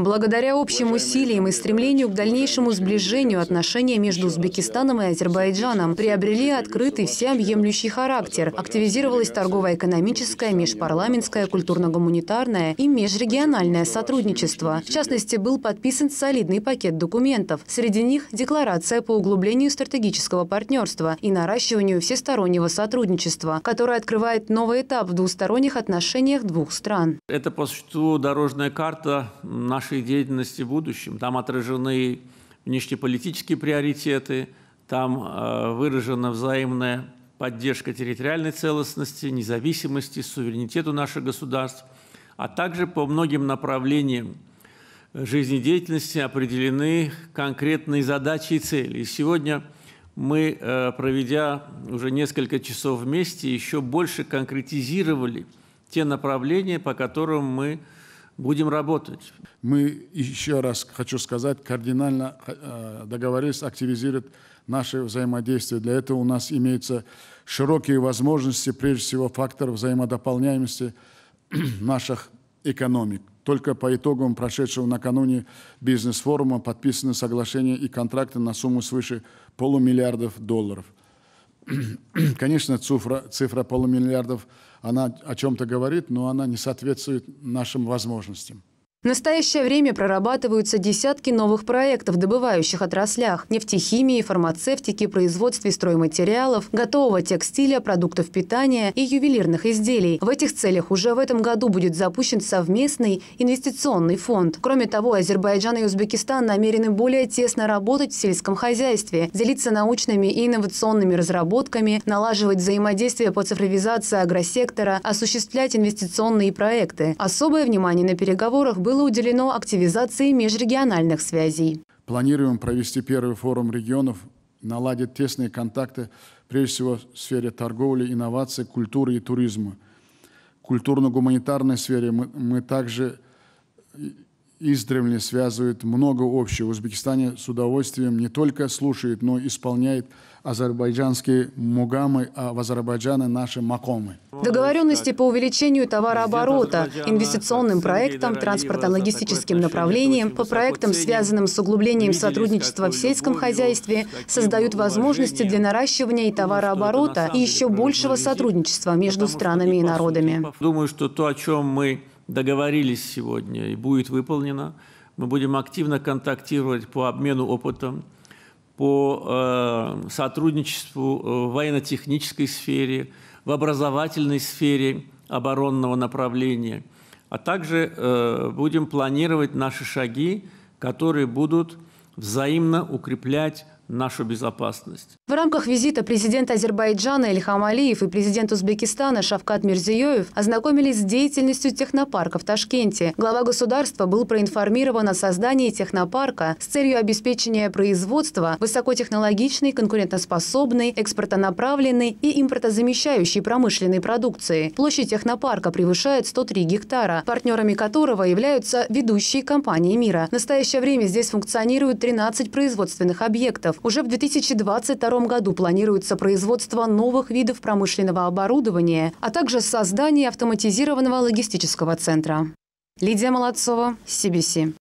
Благодаря общим усилиям и стремлению к дальнейшему сближению отношения между Узбекистаном и Азербайджаном приобрели открытый всеобъемлющий характер. Активизировалось торгово-экономическое, межпарламентское, культурно-гуманитарное и межрегиональное сотрудничество. В частности, был подписан солидный пакет документов. Среди них декларация по углублению стратегического партнерства и наращиванию всестороннего сотрудничества, которое открывает новый этап в двусторонних отношениях двух стран. Это, по существу, дорожная карта нашей нашей деятельности в будущем. Там отражены внешнеполитические приоритеты, там э, выражена взаимная поддержка территориальной целостности, независимости, суверенитету наших государств, а также по многим направлениям жизнедеятельности определены конкретные задачи и цели. И сегодня мы, э, проведя уже несколько часов вместе, еще больше конкретизировали те направления, по которым мы Будем работать. Мы еще раз хочу сказать, кардинально э, договорились активизировать наше взаимодействие. Для этого у нас имеются широкие возможности, прежде всего фактор взаимодополняемости наших экономик. Только по итогам прошедшего накануне бизнес-форума подписаны соглашения и контракты на сумму свыше полумиллиардов долларов – конечно, цифра, цифра полумиллиардов, она о чем-то говорит, но она не соответствует нашим возможностям. В настоящее время прорабатываются десятки новых проектов в добывающих отраслях – нефтехимии, фармацевтики, производстве стройматериалов, готового текстиля, продуктов питания и ювелирных изделий. В этих целях уже в этом году будет запущен совместный инвестиционный фонд. Кроме того, Азербайджан и Узбекистан намерены более тесно работать в сельском хозяйстве, делиться научными и инновационными разработками, налаживать взаимодействие по цифровизации агросектора, осуществлять инвестиционные проекты. Особое внимание на переговорах было было уделено активизации межрегиональных связей. Планируем провести первый форум регионов, наладить тесные контакты, прежде всего в сфере торговли, инноваций, культуры и туризма. В культурно-гуманитарной сфере мы, мы также издревле связывает много общего. В Узбекистане с удовольствием не только слушает, но исполняет азербайджанские мугамы, а в Азербайджане наши макомы. Договоренности по увеличению товарооборота, инвестиционным проектам, транспортно-логистическим направлениям, по проектам, связанным с углублением сотрудничества в сельском хозяйстве, создают возможности для наращивания и товарооборота, и еще большего сотрудничества между странами и народами. Думаю, что то, о чем мы договорились сегодня и будет выполнено. Мы будем активно контактировать по обмену опытом, по э, сотрудничеству э, в военно-технической сфере, в образовательной сфере оборонного направления, а также э, будем планировать наши шаги, которые будут взаимно укреплять нашу безопасность. В рамках визита президент Азербайджана Ильхам Алиев и президент Узбекистана Шавкат Мирзиёев ознакомились с деятельностью технопарка в Ташкенте. Глава государства был проинформирован о создании технопарка с целью обеспечения производства высокотехнологичной, конкурентоспособной, экспортонаправленной и импортозамещающей промышленной продукции. Площадь технопарка превышает 103 гектара, партнерами которого являются ведущие компании мира. В настоящее время здесь функционируют 13 производственных объектов. Уже в 2022 году планируется производство новых видов промышленного оборудования, а также создание автоматизированного логистического центра. Лидия Молодцова, CBC.